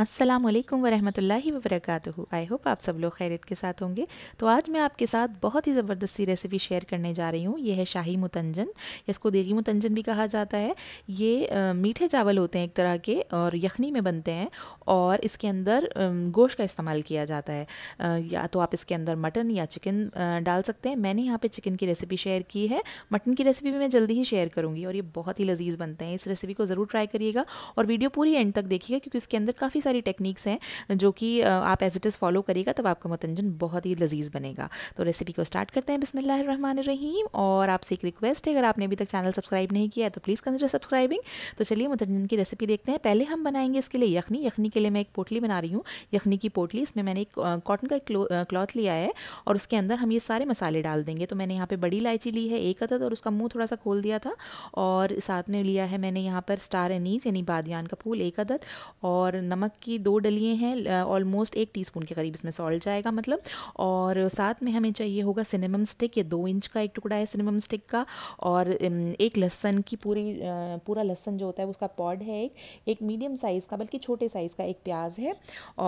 अस्सलाम वालेकुम वरहमतुल्लाहि वबरकातुहू आई होप आप सब लोग खैरियत के साथ होंगे तो आज मैं आपके साथ बहुत ही ज़बरदस्ती रेसिपी शेयर करने जा रही हूँ यह है शाही मुतंजन इसको देगी मुतंजन भी कहा जाता है ये आ, मीठे चावल होते हैं एक तरह के और यखनी में बनते हैं और इसके अंदर गोश्त का इस्तेमाल किया जाता है आ, या तो आप इसके अंदर मटन या चिकन डाल सकते हैं मैंने यहाँ पर चिकन की रेसिपी शेयर की है मटन की रेसिपी भी मैं जल्दी ही शेयर करूँगी और ये बहुत ही लजीज बनते हैं इस रेसिपी को ज़रूर ट्राई करिएगा और वीडियो पूरी एंड तक देखिएगा क्योंकि इसके अंदर काफ़ी सारी टेक्निक्स हैं जो कि आप एज इट इज़ फॉलो करेगा तब आपका मतंजन बहुत ही लजीज बनेगा तो रेसिपी को स्टार्ट करते हैं रहीम और आपसे एक रिक्वेस्ट है अगर आपने अभी तक चैनल सब्सक्राइब नहीं किया है तो प्लीज़ कंसिडर सब्सक्राइबिंग तो चलिए मतंजन की रेसिपी देखते हैं पहले हम बनाएंगे इसके लिए यखनी यखनी के लिए मैं एक पोटली बना रही हूँ यखनी की पोटली इसमें मैंने एक कॉटन का क्लॉथ लिया है और उसके अंदर हम ये सारे मसाले डाल देंगे तो मैंने यहाँ पर बड़ी इलायची ली है एक अदद और उसका मुँह थोड़ा सा खोल दिया था और साथ में लिया है मैंने यहाँ पर स्टार एनीज यानी बादियान का फूल एक अदद और नमक की दो डलियाँ हैं ऑलमोस्ट एक टीस्पून के करीब इसमें सॉल्ट जाएगा मतलब और साथ में हमें चाहिए होगा सिनेमम स्टिक ये दो इंच का एक टुकड़ा है सिनेमम स्टिक का और एक लहसन की पूरी पूरा लहसन जो होता है उसका पॉड है एक एक मीडियम साइज़ का बल्कि छोटे साइज़ का एक प्याज है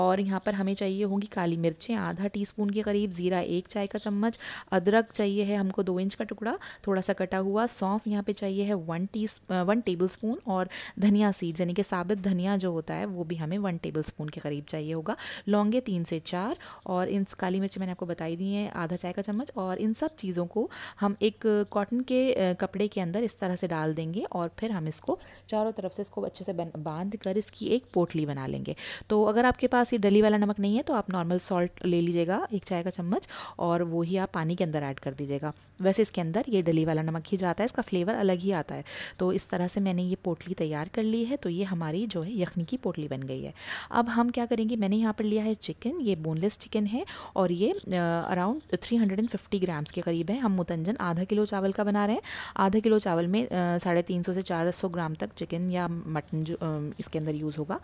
और यहाँ पर हमें चाहिए होगी काली मिर्चें आधा टी के करीब ज़ीरा एक चाय का चम्मच अदरक चाहिए है हमको दो इंच का टुकड़ा थोड़ा सा कटा हुआ सौंफ यहाँ पे चाहिए है one to one tablespoon और धनिया सीड यानी कि साबित धनिया जो होता है वो भी हमें वन वन टेबल स्पून के करीब चाहिए होगा लौंगे तीन से चार और इन काली मिर्च मैंने आपको बताई दी हैं आधा चाय का चम्मच और इन सब चीज़ों को हम एक कॉटन के कपड़े के अंदर इस तरह से डाल देंगे और फिर हम इसको चारों तरफ से इसको अच्छे से बांध कर इसकी एक पोटली बना लेंगे तो अगर आपके पास ये डली वाला नमक नहीं है तो आप नॉर्मल सॉल्ट ले लीजिएगा एक चाय का चम्मच और वो ही आप पानी के अंदर ऐड कर दीजिएगा वैसे इसके अंदर ये डली वाला नमक ही जाता है इसका फ्लेवर अलग ही आता है तो इस तरह से मैंने ये पोटली तैयार कर ली है तो ये हमारी जो है यखनी की पोटली बन गई है अब हम क्या करेंगे मैंने यहाँ पर लिया है चिकन ये बोनलेस चिकन है और ये around three hundred and fifty grams के करीब है हम मुतंजन आधा किलो चावल का बना रहे हैं आधा किलो चावल में साढ़े तीन सौ से चार सौ ग्राम तक चिकन या मटन जो इसके अंदर यूज़ होगा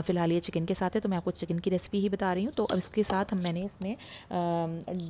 फ़िलहाल ये चिकन के साथ है तो मैं आपको चिकन की रेसिपी ही बता रही हूँ तो अब इसके साथ हम मैंने इसमें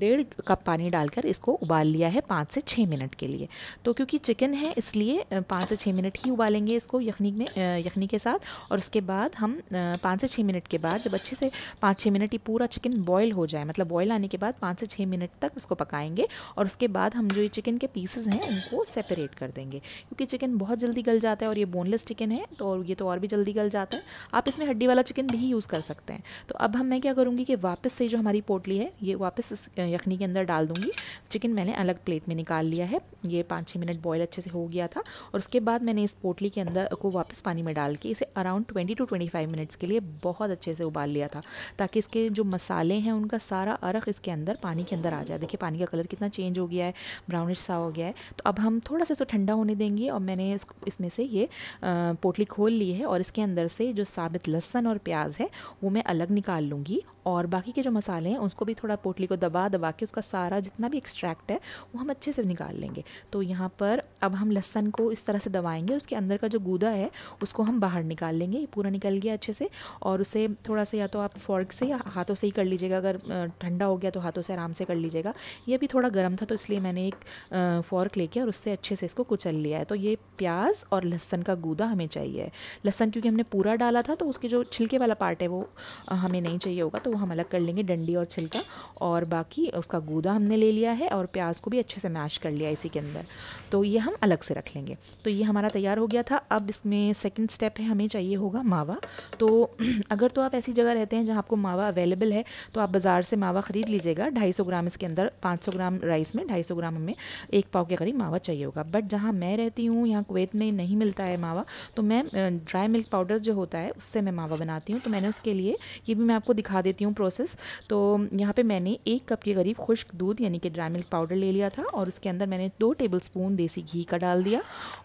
डेढ़ कप पानी डालकर इसको उबाल लिया है पाँच से छः मिनट के लिए तो क्योंकि चिकन है इसलिए पाँच से छः मिनट ही उबालेंगे इसको यखनी में यखनी के साथ और उसके बाद हम पाँच से छः मिनट के बाद जब अच्छे से पाँच छः मिनट ये पूरा चिकन बॉयल हो जाए मतलब बॉयल आने के बाद पाँच से छः मिनट तक उसको पकाएंगे और उसके बाद हम जो ये चिकन के पीसेज हैं उनको सेपरेट कर देंगे क्योंकि चिकन बहुत जल्दी गल जाता है और ये बोनलेस चिकन है तो ये तो और भी जल्दी गल जाता है आप इसमें हड्डी वाला चिकन भी यूज़ कर सकते हैं तो अब हम मैं क्या करूँगी कि वापस से जो हमारी पोटली है ये वापस इस यखनी के अंदर डाल दूँगी चिकन मैंने अलग प्लेट में निकाल लिया है ये पाँच छः मिनट बॉयल अच्छे से हो गया था और उसके बाद मैंने इस पोटली के अंदर को वापस पानी में डाल के इसे around twenty to twenty five minutes के लिए लिए बहुत अच्छे से उबाल लिया था ताकि इसके जो मसाले हैं उनका सारा अरक इसके अंदर पानी के अंदर आ जाए देखिए पानी का कलर कितना चेंज हो गया है ब्राउनिश सा हो गया है तो अब हम थोड़ा सा तो ठंडा होने देंगे और मैंने इसमें से ये पोटली खोल ली है और इसके अंदर से जो साबित लहसन और प्याज है वो मैं अलग निकाल लूँगी और बाकी के जो मसाले हैं उसको भी थोड़ा पोटली को दबा दबा के उसका सारा जितना भी एक्सट्रैक्ट है वो हम अच्छे से निकाल लेंगे तो यहाँ पर अब हम लहसन को इस तरह से दबाएंगे उसके अंदर का जो गूदा है उसको हम बाहर निकाल लेंगे ये पूरा निकल गया अच्छे से और उसे थोड़ा सा या तो आप फॉर्क से या हाथों से ही कर लीजिएगा अगर ठंडा हो गया तो हाथों से आराम से कर लीजिएगा ये भी थोड़ा गर्म था तो इसलिए मैंने एक फॉर्क लेके और उससे अच्छे से इसको कुचल लिया है तो ये प्याज और लहसन का गूदा हमें चाहिए लहसन क्योंकि हमने पूरा डाला था तो उसके जो छिलके वाला पार्ट है वो हमें नहीं चाहिए होगा तो वो हम अलग कर लेंगे डंडी और छिलका और बाकी उसका गूदा हमने ले लिया है और प्याज को भी अच्छे से मैश कर लिया इसी के अंदर तो ये हम अलग से रख लेंगे तो ये हमारा तैयार हो गया था अब इसमें सेकंड स्टेप है हमें चाहिए होगा मावा तो तो अगर तो आप ऐसी जगह रहते हैं जहाँ आपको मावा अवेलेबल है तो आप बाज़ार से मावा ख़रीद लीजिएगा ढाई सौ ग्राम इसके अंदर पाँच सौ ग्राम राइस में ढाई सौ ग्राम हमें एक पाव के करीब मावा चाहिए होगा बट जहाँ मैं रहती हूँ यहाँ कुवैत में नहीं मिलता है मावा तो मैं ड्राई मिल्क पाउडर जो होता है उससे मैं मावा बनाती हूँ तो मैंने उसके लिए ये भी मैं आपको दिखा देती हूँ प्रोसेस तो यहाँ पर मैंने एक कप के करीब खुश्क दूध यानी कि ड्राई मिल्क पाउडर ले लिया था और उसके अंदर मैंने दो टेबल स्पून देसी घी का डाल दिया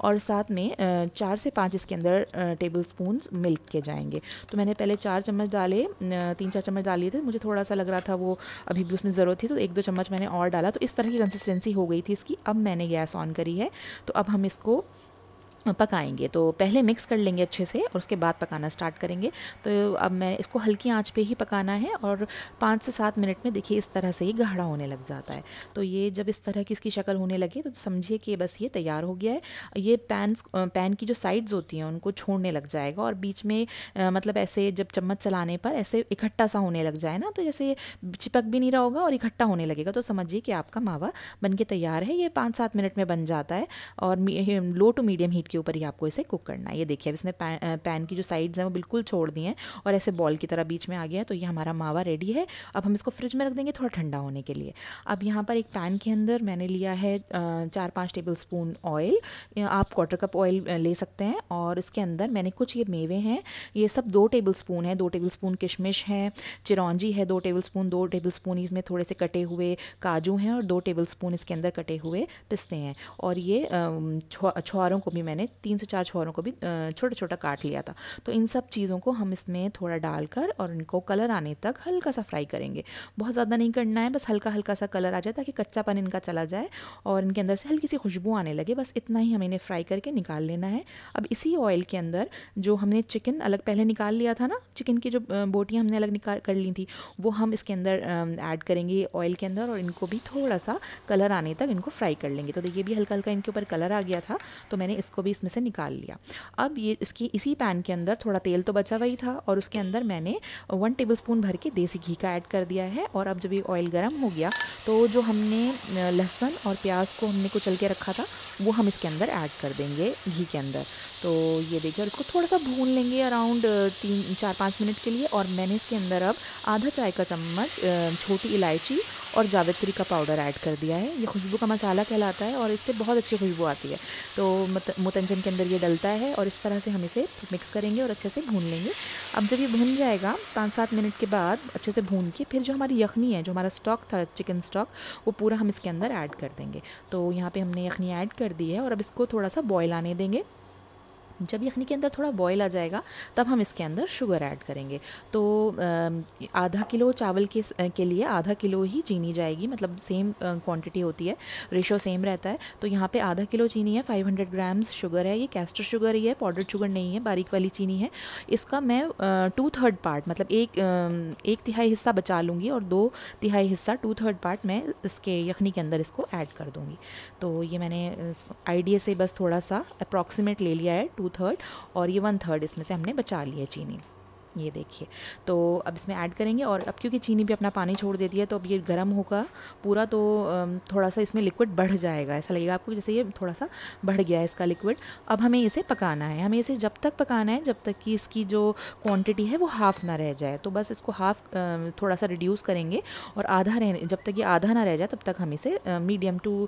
और साथ में चार से पाँच इसके अंदर टेबल स्पून मिल्क के जाएंगे तो मैंने पहले चार चम्मच डाले तीन चार चम्मच डाले थे मुझे थोड़ा सा लग रहा था वो अभी भी उसमें ज़रूरत थी तो एक दो चम्मच मैंने और डाला तो इस तरह की कंसिस्टेंसी हो गई थी इसकी अब मैंने गैस ऑन करी है तो अब हम इसको पकाएंगे तो पहले मिक्स कर लेंगे अच्छे से और उसके बाद पकाना स्टार्ट करेंगे तो अब मैं इसको हल्की आंच पे ही पकाना है और पाँच से सात मिनट में देखिए इस तरह से ही गाढ़ा होने लग जाता है तो ये जब इस तरह की इसकी शक्ल होने लगे तो समझिए कि बस ये तैयार हो गया है ये पैन पैन की जो साइड्स होती हैं उनको छोड़ने लग जाएगा और बीच में मतलब ऐसे जब चम्मच चलाने पर ऐसे इकट्ठा सा होने लग जाए ना तो जैसे चिपक भी नहीं रहा होगा और इकट्ठा होने लगेगा तो समझिए कि आपका मावा बन के तैयार है ये पाँच सात मिनट में बन जाता है और लो टू मीडियम हीट के ऊपर ही आपको इसे कुक करना है ये देखिए अब इसने पैन की जो साइड्स हैं वो बिल्कुल छोड़ दी हैं और ऐसे बॉल की तरह बीच में आ गया है तो ये हमारा मावा रेडी है अब हम इसको फ्रिज में रख देंगे थोड़ा ठंडा होने के लिए अब यहाँ पर एक पैन के अंदर मैंने लिया है चार पाँच टेबल स्पून ऑयल आप क्वार्टर कप ऑयल ले सकते हैं और इसके अंदर मैंने कुछ ये मेवे हैं ये सब दो टेबल स्पून है दो टेबल स्पून किशमिश है चिरौंजी है दो टेबल स्पून दो टेबल स्पून इसमें थोड़े से कटे हुए काजू हैं और दो टेबल स्पून इसके अंदर कटे हुए पिस्ते हैं और ये छुआरों को भी मैंने मैंने तीन से चार छोरों को भी छोटा छोटा काट लिया था तो इन सब चीज़ों को हम इसमें थोड़ा डालकर और इनको कलर आने तक हल्का सा फ्राई करेंगे बहुत ज़्यादा नहीं करना है बस हल्का हल्का सा कलर आ जाए ताकि कच्चापन इनका चला जाए और इनके अंदर से हल्की सी खुशबू आने लगे बस इतना ही हमें इन्हें फ्राई करके निकाल लेना है अब इसी ऑयल के अंदर जो हमने चिकन अलग पहले निकाल लिया था ना चिकन की जो बोटियाँ हमने अलग निकाल कर ली थी वो हम इसके अंदर ऐड करेंगे ऑयल के अंदर और इनको भी थोड़ा सा कलर आने तक इनको फ्राई कर लेंगे तो देखिए भी हल्का हल्का इनके ऊपर कलर आ गया था तो मैंने इसको भी भी इसमें से निकाल लिया अब ये इसकी इसी पैन के अंदर थोड़ा तेल तो बचा हुआ था और उसके अंदर मैंने वन टेबल स्पून भर के देसी घी का ऐड कर दिया है और अब जब ये ऑयल गर्म हो गया तो जो हमने लहसुन और प्याज को हमने कुचल के रखा था वो हम इसके अंदर ऐड कर देंगे घी के अंदर तो ये देखिए इसको थोड़ा सा भून लेंगे अराउंड तीन चार पाँच मिनट के लिए और मैंने इसके अंदर अब आधा चाय का चम्मच छोटी इलायची और जावित्री का पाउडर ऐड कर दिया है ये खुशबू का मसाला कहलाता है और इससे बहुत अच्छी खुशबू आती है तो मत, व्यंजन के अंदर ये डलता है और इस तरह से हम इसे मिक्स करेंगे और अच्छे से भून लेंगे अब जब ये भून जाएगा पाँच सात मिनट के बाद अच्छे से भून के फिर जो हमारी यखनी है जो हमारा स्टॉक था चिकन स्टॉक वो पूरा हम इसके अंदर ऐड कर देंगे तो यहाँ पर हमने यखनी ऐड कर दी है और अब इसको थोड़ा सा बॉयल आने देंगे जब यखनी के अंदर थोड़ा बॉयल आ जाएगा तब हम इसके अंदर शुगर ऐड करेंगे तो आधा किलो चावल के के लिए आधा किलो ही चीनी जाएगी मतलब सेम क्वांटिटी होती है रेशो सेम रहता है तो यहाँ पे आधा किलो चीनी है 500 ग्राम्स शुगर है ये कैस्टर शुगर ही है पाउडर शुगर नहीं है बारीक वाली चीनी है इसका मैं टू थर्ड पार्ट मतलब एक एक तिहाई हिस्सा बचा लूँगी और दो तिहाई हिस्सा टू थर्ड पार्ट मैं इसके यखनी के अंदर इसको ऐड कर दूँगी तो ये मैंने आइडिया से बस थोड़ा सा अप्रॉक्सीमेट ले लिया है टू थर्ड और ये वन थर्ड इसमें से हमने बचा लिया है चीनी ये देखिए तो अब इसमें ऐड करेंगे और अब क्योंकि चीनी भी अपना पानी छोड़ देती है तो अब ये गर्म होगा पूरा तो थोड़ा सा इसमें लिक्विड बढ़ जाएगा ऐसा लगेगा आपको जैसे ये थोड़ा सा बढ़ गया है इसका लिक्विड अब हमें इसे पकाना है हमें इसे जब तक पकाना है जब तक कि इसकी जो क्वान्टिटी है वो हाफ़ ना रह जाए तो बस इसको हाफ़ थोड़ा सा रिड्यूस करेंगे और आधा रह जब तक ये आधा ना रह जाए तब तक हम इसे मीडियम टू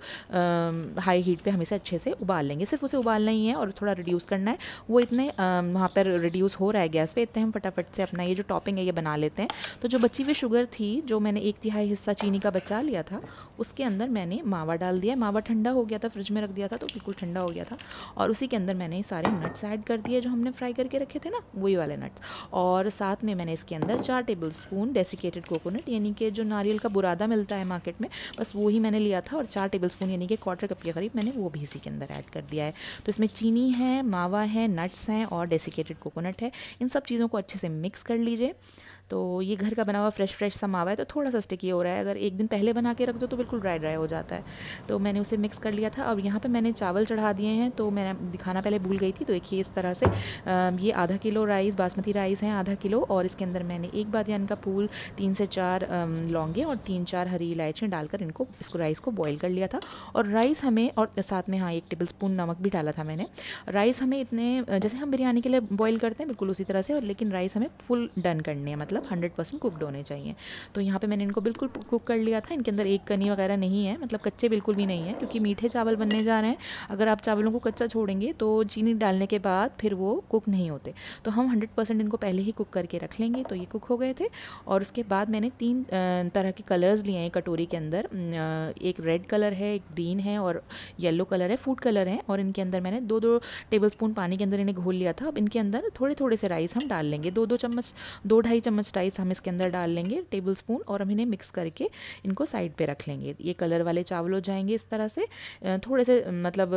हाई हीट पर हम इसे अच्छे से उबाल लेंगे सिर्फ उसे उबालना ही है और थोड़ा रिड्यूस करना है वो इतने वहाँ पर रिड्यूस हो रहा है गैस पर इतने हम फटाफट फटाफट से अपना ये जो टॉपिंग है ये बना लेते हैं तो जो बची हुई शुगर थी जो मैंने एक तिहाई हिस्सा चीनी का बचा लिया था उसके अंदर मैंने मावा डाल दिया मावा ठंडा हो गया था फ्रिज में रख दिया था तो बिल्कुल ठंडा हो गया था और उसी के अंदर मैंने सारे नट्स ऐड कर दिए जो हमने फ्राई करके रखे थे ना वही वाले नट्स और साथ में मैंने इसके अंदर चार टेबल स्पून डेसिकेटेड कोकोनट यानी कि जो नारियल का बुरादा मिलता है मार्केट में बस वो ही मैंने लिया था और चार टेबल स्पून यानी कि क्वार्टर कप के करीब मैंने वो भी इसी के अंदर ऐड कर दिया है तो इसमें चीनी है मावा है नट्स हैं और डेसिकेटेड कोकोनट है इन सब चीज़ों को अच्छे से मिक्स कर लीजिए तो ये घर का बना हुआ फ्रेश फ्रेश सा मावा है तो थोड़ा सा स्टिकी हो रहा है अगर एक दिन पहले बना के रख दो तो बिल्कुल ड्राई ड्राई हो जाता है तो मैंने उसे मिक्स कर लिया था और यहाँ पर मैंने चावल चढ़ा दिए हैं तो मैं दिखाना पहले भूल गई थी तो देखिए इस तरह से ये आधा किलो राइस बासमती राइस हैं आधा किलो और इसके अंदर मैंने एक बादियान का फूल तीन से चार लौंगे और तीन चार हरी इलायचियाँ डालकर इनको इसको राइस को बॉयल कर लिया था और राइस हमें और साथ में हाँ एक टेबल स्पून नमक भी डाला था मैंने राइस हमें इतने जैसे हम बिरयानी के लिए बॉयल करते हैं बिल्कुल उसी तरह से और लेकिन राइस हमें फुल डन करनी है मतलब आप हंड्रेड परसेंट कुकड होने चाहिए तो यहाँ पे मैंने इनको बिल्कुल कुक कर लिया था इनके अंदर एक कनी वगैरह नहीं है मतलब कच्चे बिल्कुल भी नहीं है क्योंकि मीठे चावल बनने जा रहे हैं अगर आप चावलों को कच्चा छोड़ेंगे तो चीनी डालने के बाद फिर वो कुक नहीं होते तो हम हंड्रेड इनको पहले ही कुक करके रख लेंगे तो ये कुक हो गए थे और उसके बाद मैंने तीन तरह के कलर्स लिए हैं कटोरी के अंदर एक रेड कलर है एक ग्रीन है और येलो कलर है फूड कलर है और इनके अंदर मैंने दो दो टेबल स्पून पानी के अंदर इन्हें घोल लिया था अब इनके अंदर थोड़े थोड़े से राइस हम डाल लेंगे दो दो चम्मच दो ढाई चम्मच मस्टर्ड हम इसके अंदर डाल लेंगे टेबल स्पून और हम इन्हें मिक्स करके इनको साइड पे रख लेंगे ये कलर वाले चावल हो जाएंगे इस तरह से थोड़े से मतलब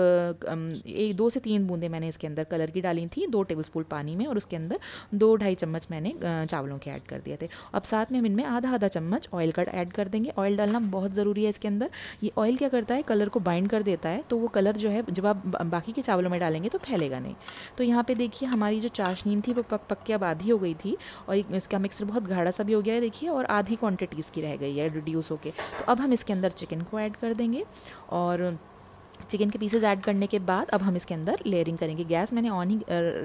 एक दो से तीन बूंदें मैंने इसके अंदर कलर की डाली थी दो टेबल स्पून पानी में और उसके अंदर दो ढाई चम्मच मैंने चावलों के ऐड कर दिए थे अब साथ में हम इनमें आधा आधा चम्मच ऑयल का ऐड कर देंगे ऑयल डालना बहुत ज़रूरी है इसके अंदर ये ऑयल क्या करता है कलर को बाइंड कर देता है तो वो कलर जो है जब आप बाकी के चावलों में डालेंगे तो फैलेगा नहीं तो यहाँ पर देखिए हमारी जो चाशनीन थी वो पक पक के अब आधी हो गई थी और इसका हम मिक्सर बहुत गाढ़ा सा भी हो गया है देखिए और आधी क्वांटिटीज़ इसकी रह गई है रिड्यूस होके तो अब हम इसके अंदर चिकन को ऐड कर देंगे और चिकन के पीसेज ऐड करने के बाद अब हम इसके अंदर लेयरिंग करेंगे गैस मैंने ऑन ही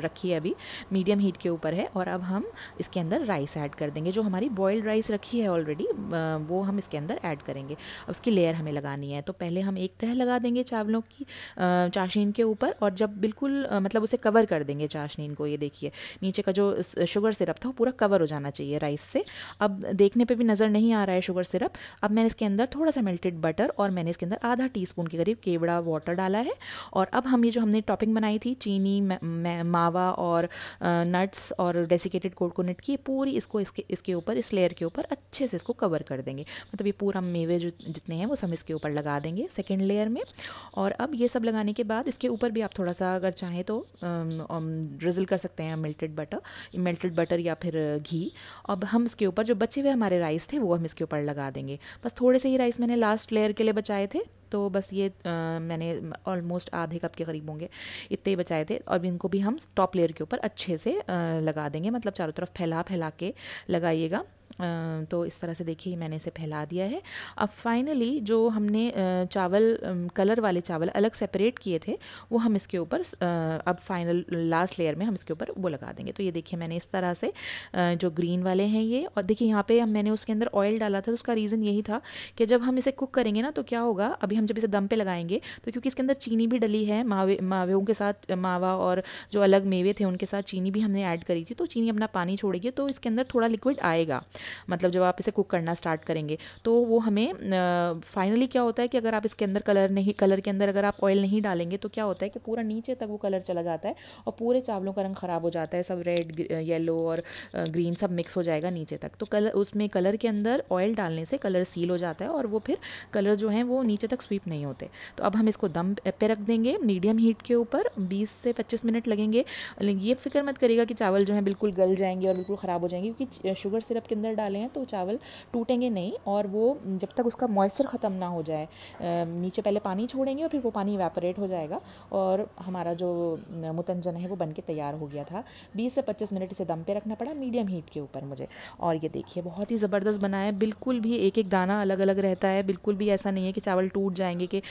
रखी है अभी मीडियम हीट के ऊपर है और अब हम इसके अंदर राइस ऐड कर देंगे जो हमारी बॉयल्ड राइस रखी है ऑलरेडी वो हम इसके अंदर ऐड करेंगे अब उसकी लेयर हमें लगानी है तो पहले हम एक तह लगा देंगे चावलों की चाशनीन के ऊपर और जब बिल्कुल मतलब उसे कवर कर देंगे चाशनीन को ये देखिए नीचे का जो शुगर सिरप था वो पूरा कवर हो जाना चाहिए राइस से अब देखने पर भी नज़र नहीं आ रहा है शुगर सिरप अब मैंने इसके अंदर थोड़ा सा मेल्टेड बटर और मैंने इसके अंदर आधा टी स्पून के करीब केवड़ा वाटर डाला है और अब हम ये जो हमने टॉपिंग बनाई थी चीनी मावा और नट्स और डेसिकेटेड कोकोनट की पूरी इसको इसके इसके ऊपर इस लेयर के ऊपर अच्छे से इसको कवर कर देंगे मतलब ये पूरा मेवे जो जितने हैं वो सब इसके ऊपर लगा देंगे सेकेंड लेयर में और अब ये सब लगाने के बाद इसके ऊपर भी आप थोड़ा सा अगर चाहें तो ड्रिजल कर सकते हैं मेल्टेड बटर मेल्टेड बटर या फिर घी अब हम इसके ऊपर जो बचे हुए हमारे राइस थे वो हम इसके ऊपर लगा देंगे बस थोड़े से ही राइस मैंने लास्ट लेयर के लिए बचाए थे तो बस ये आ, मैंने ऑलमोस्ट आधे कप के करीब होंगे इतने ही बचाए थे और इनको भी हम टॉप लेयर के ऊपर अच्छे से आ, लगा देंगे मतलब चारों तरफ फैला फैला के लगाइएगा तो इस तरह से देखिए मैंने इसे फैला दिया है अब फाइनली जो हमने चावल कलर वाले चावल अलग सेपरेट किए थे वो हम इसके ऊपर अब फाइनल लास्ट लेयर में हम इसके ऊपर वो लगा देंगे तो ये देखिए मैंने इस तरह से जो ग्रीन वाले हैं ये और देखिए यहाँ पे मैंने उसके अंदर ऑयल डाला था तो उसका रीज़न यही था कि जब हम इसे कुक करेंगे ना तो क्या होगा अभी हम जब इसे दम पर लगाएंगे तो क्योंकि इसके अंदर चीनी भी डली है मावे मावे के साथ मावा और जो अलग मेवे थे उनके साथ चीनी भी हमने ऐड करी थी तो चीनी अपना पानी छोड़ेगी तो इसके अंदर थोड़ा लिक्विड आएगा मतलब जब आप इसे कुक करना स्टार्ट करेंगे तो वो हमें फाइनली क्या होता है कि अगर आप इसके अंदर कलर नहीं कलर के अंदर अगर आप ऑयल नहीं डालेंगे तो क्या होता है कि पूरा नीचे तक वो कलर चला जाता है और पूरे चावलों का रंग ख़राब हो जाता है सब रेड येलो और ग्रीन सब मिक्स हो जाएगा नीचे तक तो कलर उसमें कलर के अंदर ऑयल डालने से कलर सील हो जाता है और वो फिर कलर जो है वो नीचे तक स्वीप नहीं होते तो अब हम इसको दम पे रख देंगे मीडियम हीट के ऊपर 20 से 25 मिनट लगेंगे ये फिक्र मत करेगा कि चावल जो है बिल्कुल गल जाएंगे और बिल्कुल ख़राब हो जाएंगे क्योंकि शुगर सिरप के अंदर अगर डाले हैं तो चावल टूटेंगे नहीं और वो जब तक उसका मॉइस्चर ख़त्म ना हो जाए नीचे पहले पानी छोड़ेंगे और फिर वो पानी इवेपोरेट हो जाएगा और हमारा जो मुतंजन है वो बन के तैयार हो गया था बीस से पच्चीस मिनट इसे दम पर रखना पड़ा मीडियम हीट के ऊपर मुझे और ये देखिए बहुत ही ज़बरदस्त बना है बिल्कुल भी एक एक दाना अलग अलग रहता है बिल्कुल भी ऐसा नहीं है कि चावल टूट जाएंगे कि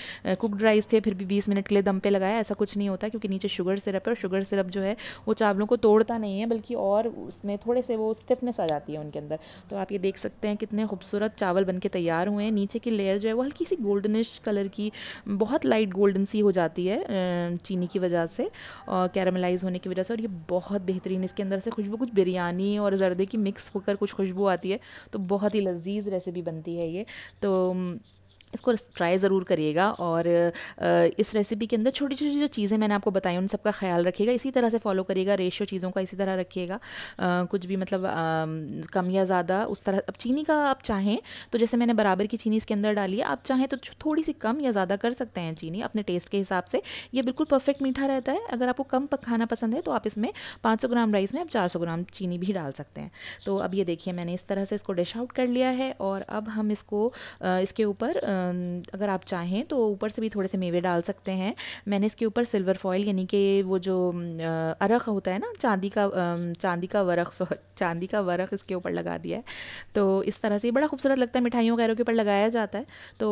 कुकड राइस थे फिर भी बीस मिनट के लिए दम पर लगाया ऐसा कुछ नहीं होता क्योंकि नीचे शुगर सिरप है और शुगर सिरप जो है वो चावलों को तोड़ता नहीं है बल्कि और उसमें थोड़े से वो स्टिफनेस आ जाती है उनके अंदर तो आप ये देख सकते हैं कितने खूबसूरत चावल बन के तैयार हुए हैं नीचे की लेयर जो है वो हल्की सी गोल्डनिश कलर की बहुत लाइट गोल्डन सी हो जाती है चीनी की वजह से और कैरामलाइज होने की वजह से और ये बहुत बेहतरीन इसके अंदर से खुशबू कुछ बिरयानी और जर्दे की मिक्स होकर कुछ खुशबू आती है तो बहुत ही लजीज रेसिपी बनती है ये तो इसको ट्राई ज़रूर करिएगा और इस रेसिपी के अंदर छोटी छोटी जो चीज़ें मैंने आपको बताई उन सबका ख्याल रखिएगा इसी तरह से फॉलो करिएगा रेशियो चीज़ों का इसी तरह रखिएगा कुछ भी मतलब आ, कम या ज़्यादा उस तरह अब चीनी का आप चाहें तो जैसे मैंने बराबर की चीनी इसके अंदर डाली है आप चाहें तो थोड़ी सी कम या ज़्यादा कर सकते हैं चीनी अपने टेस्ट के हिसाब से ये बिल्कुल परफेक्ट मीठा रहता है अगर आपको कम खाना पसंद है तो आप इसमें पाँच ग्राम राइस में आप चार ग्राम चीनी भी डाल सकते हैं तो अब ये देखिए मैंने इस तरह से इसको डिश आउट कर लिया है और अब हम इसको इसके ऊपर अगर आप चाहें तो ऊपर से भी थोड़े से मेवे डाल सकते हैं मैंने इसके ऊपर सिल्वर फॉयल यानी कि वो जो अरख होता है ना चांदी का चांदी का वरख चांदी का वरख इसके ऊपर लगा दिया है तो इस तरह से बड़ा खूबसूरत लगता है मिठाइयों वगैरह के ऊपर लगाया जाता है तो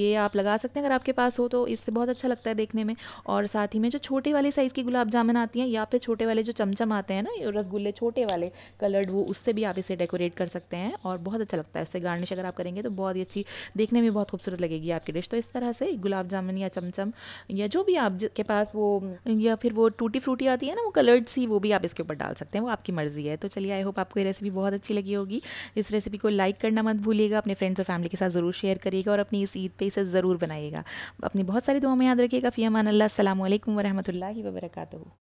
ये आप लगा सकते हैं अगर आपके पास हो तो इससे बहुत अच्छा लगता है देखने में और साथ ही में जो छोटे वाले साइज़ की गुलाब जामुन आती हैं या फिर छोटे वाले जो चमचम आते हैं ना रसगुल्ले छोटे वाले कलर्ड वो उससे भी आप इसे डेकोरेट कर सकते हैं और बहुत अच्छा लगता है इससे गार्निश अगर आप करेंगे तो बहुत ही अच्छी देखने में बहुत खूबसूरत खूबसूरत लगेगी आपकी डिश तो इस तरह से गुलाब जामुन या चमचम या जो भी आपके पास वो या फिर वो टूटी फ्रूटी आती है ना वो कलर्ड सी वो भी आप इसके ऊपर डाल सकते हैं वो आपकी मर्ज़ी है तो चलिए आई होप आपको ये रेसिपी बहुत अच्छी लगी होगी इस रेसिपी को लाइक करना मत भूलिएगा अपने फ्रेंड्स और फैमिली के साथ ज़रूर शेयर करिएगा और अपनी इस ईद पर इसे ज़रूर बनाइएगा अपनी बहुत सारी दुआ में याद रखिएगा फ़ी अमान अल्लाह असल वरहमल वर्का